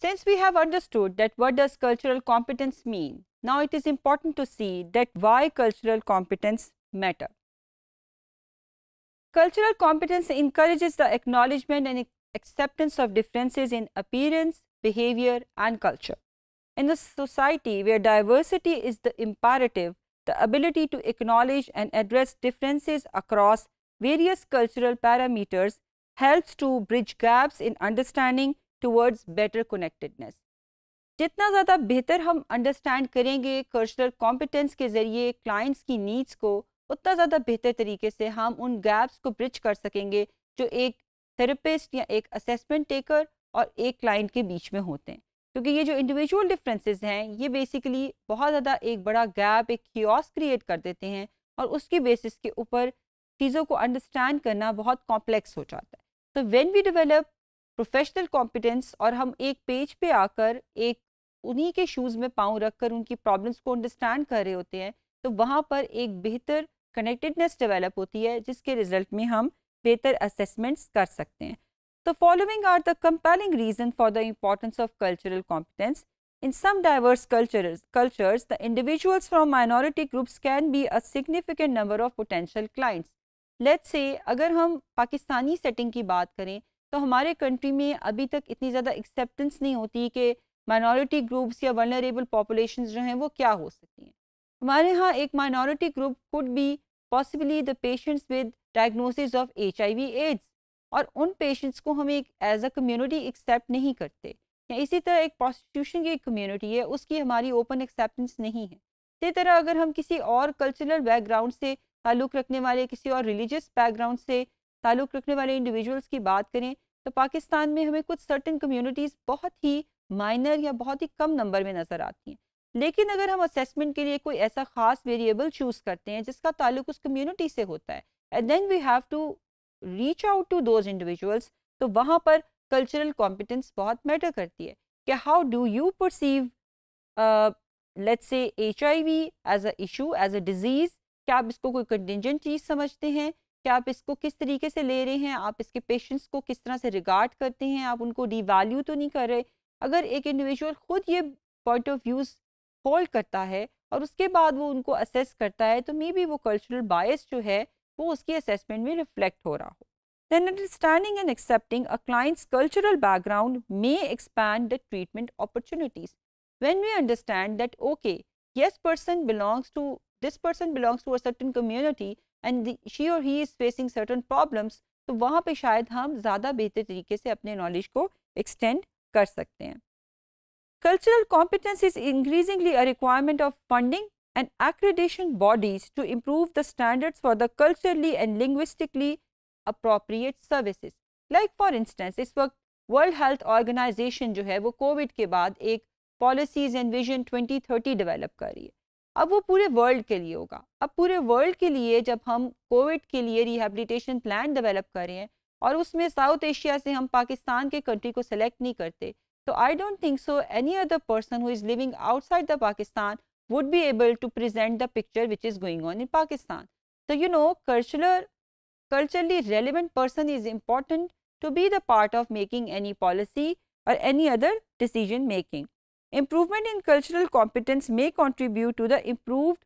Since we have understood that what does cultural competence mean, now it is important to see that why cultural competence matter. Cultural competence encourages the acknowledgement and acceptance of differences in appearance, behavior and culture. In a society where diversity is the imperative, the ability to acknowledge and address differences across various cultural parameters helps to bridge gaps in understanding towards better connectedness जितना ज़्यादा बेहतर हम understand करेंगे cultural competence के ज़रिए clients की needs को उतना ज़्यादा बेहतर तरीके से हम उन गैप्स को ब्रिज कर सकेंगे जो एक थेरेपिस्ट या एक असेसमेंट टेकर और एक क्लाइंट के बीच में होते हैं क्योंकि ये जो इंडिविजुअल डिफरेंसेस हैं ये बेसिकली बहुत ज़्यादा एक बड़ा गैप एक क्योस क्रिएट कर देते हैं और उसकी बेसिस के ऊपर चीज़ों को अंडरस्टैंड करना बहुत कॉम्प्लेक्स हो जाता है तो when we develop professional competence और हम एक पेज पे आकर एक उन्हीं के शूज़ में पाँव रखकर उनकी प्रॉब्लम्स को अंडरस्टैंड कर रहे होते हैं तो वहाँ पर एक बेहतर कनेक्टेडनेस डेवलप होती है जिसके रिजल्ट में हम बेहतर असेसमेंट्स कर सकते हैं तो following are the compelling reason for the importance of cultural competence in some diverse cultures the individuals from minority groups can be a significant number of potential clients let's say अगर हम Pakistani setting की बात करें तो हमारे country में अभी तक इतनी ज़्यादा एक्सेप्टेंस नहीं होती कि माइनॉरिटी ग्रुप्स या वर्नरेबल पॉपुलेशन जो हैं वो क्या हो सकती हैं हमारे यहाँ एक minority group could be possibly the patients with diagnosis of H I V AIDS और उन पेशेंट्स को हम एक एज अ कम्यूनिटी एक्सेप्ट नहीं करते या इसी तरह एक प्रोस्टिट्यूशन की कम्यूनिटी है उसकी हमारी ओपन एक्सेप्टेंस नहीं है इसी तरह अगर हम किसी और कल्चरल बैकग्राउंड से ताल्लुक़ रखने वाले किसी और रिलीजियस बैकग्राउंड से ताल्लुक़ रखने वाले इंडिविजुअल्स की बात करें तो पाकिस्तान में हमें कुछ सर्टन कम्यूनिटीज़ बहुत ही माइनर या बहुत ही कम नंबर में नज़र आती हैं लेकिन अगर हम असेसमेंट के लिए कोई ऐसा ख़ास वेरिएबल चूज़ करते हैं जिसका ताल्लुक उस कम्यूनिटी से होता है and then we have to reach out to those individuals तो वहाँ पर कल्चरल कॉम्पिटेंस बहुत मैटर करती है कि how do you perceive let's say H I V as a issue as a disease क्या आप इसको कोई कंटिजेंट चीज़ समझते हैं कि आप इसको किस तरीके से ले रहे हैं आप इसके पेशेंट्स को किस तरह से रिगार्ड करते हैं आप उनको डिवैल्यू तो नहीं कर रहे अगर एक इंडिविजुअल खुद ये पॉइंट ऑफ व्यूज़ होल्ड करता है और उसके बाद वो उनको असेस करता है तो मे बी वो कल्चरल बायस जो है वो उसकी असेसमेंट में रिफ्लेक्ट हो रहा हो then understanding and accepting a client's cultural background may expand the treatment opportunities when we understand that okay yes person belongs to this person belongs to a certain community and she or he is facing certain problems So, वहाँ पे शायद हम ज़्यादा बेहतर तरीके से अपने knowledge को एक्सटेंड कर सकते हैं Cultural competence is increasingly a requirement of funding and accreditation bodies to improve the standards for the culturally and linguistically appropriate services. Like for instance, it's for World Health Organization जो है वो COVID के बाद एक policies and vision 2030 develop कर रही है अब वो पूरे वर्ल्ड के लिए होगा अब पूरे वर्ल्ड के लिए जब हम कोविड के लिए रिहेबिलिटेशन प्लान डेवलप कर रहे हैं और उसमें साउथ एशिया से हम पाकिस्तान के कंट्री को सेलेक्ट नहीं करते तो I don't think so any other person who is living outside the Pakistan would be able to present the picture which is going on in Pakistan तो you know culture culturally relevant person is important to be the part of making any policy और any other decision making Improvement in cultural competence may contribute to the improved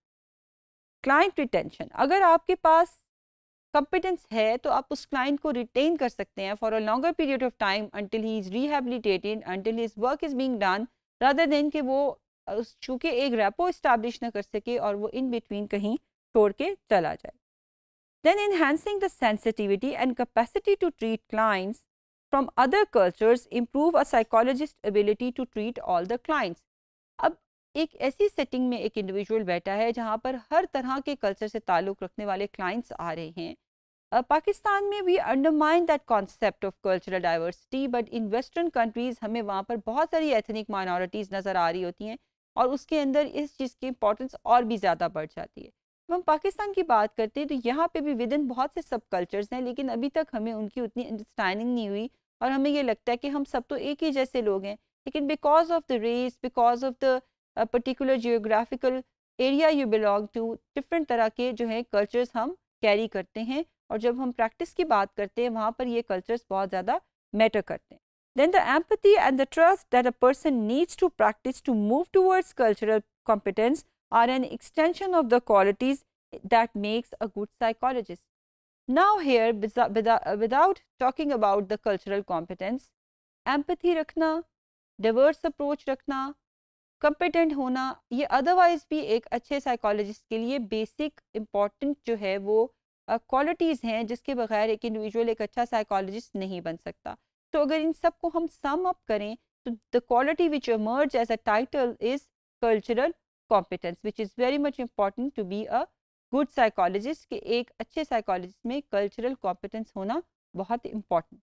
client retention. अगर आपके पास competence है तो आप उस client को retain कर सकते हैं for a longer period of time until he is rehabilitated until his work is being done rather than कि वो चूँकि एक रेपो इस्टेब्लिश ना कर सके और वो इन बिटवीन कहीं छोड़ के चला जाए then enhancing the sensitivity and capacity to treat clients from other cultures improve a psychologist ability to treat all the clients. अब एक ऐसी सेटिंग में एक इंडिविजुअल बैठा है जहाँ पर हर तरह के कल्चर से ताल्लुक़ रखने वाले क्लाइंट्स आ रहे हैं पाकिस्तान में we undermine that concept of cultural diversity but in western countries हमें वहाँ पर बहुत सारी एथनिक माइनॉरिटीज़ नज़र आ रही होती हैं और उसके अंदर इस चीज़ की इम्पोर्टेंस और भी ज़्यादा बढ़ जाती है जब हम पाकिस्तान की बात करते हैं तो यहाँ पे भी विद इन बहुत से सब कल्चर्स हैं लेकिन अभी तक हमें उनकी उतनी अंडरस्टैंडिंग नहीं हुई और हमें ये लगता है कि हम सब तो एक ही जैसे लोग हैं लेकिन because of the race because of the particular geographical area you belong to different तरह के जो है कल्चर्स हम कैरी करते हैं और जब हम प्रैक्टिस की बात करते हैं वहाँ पर ये कल्चर्स बहुत ज़्यादा मैटर करते हैं then the empathy and the trust that a person needs to practise to move towards cultural competence are an extension of the qualities that makes a good psychologist Now here, uh, without talking about the cultural competence, empathy रखना, diverse approach रखना, competent होना ये otherwise भी एक अच्छे psychologist के लिए basic important जो है वो क्वालिटीज़ uh, हैं जिसके बगैर एक इंडिविजुअल एक अच्छा साइकोलॉजिस्ट नहीं बन सकता तो अगर इन सब को हम सम अप करें तो the quality which emerge as a title is cultural competence which is very much important to be a good psychologist के एक अच्छे साइकोलॉजिस्ट में कल्चरल कॉम्पिटेंस होना बहुत इम्पॉर्टेंट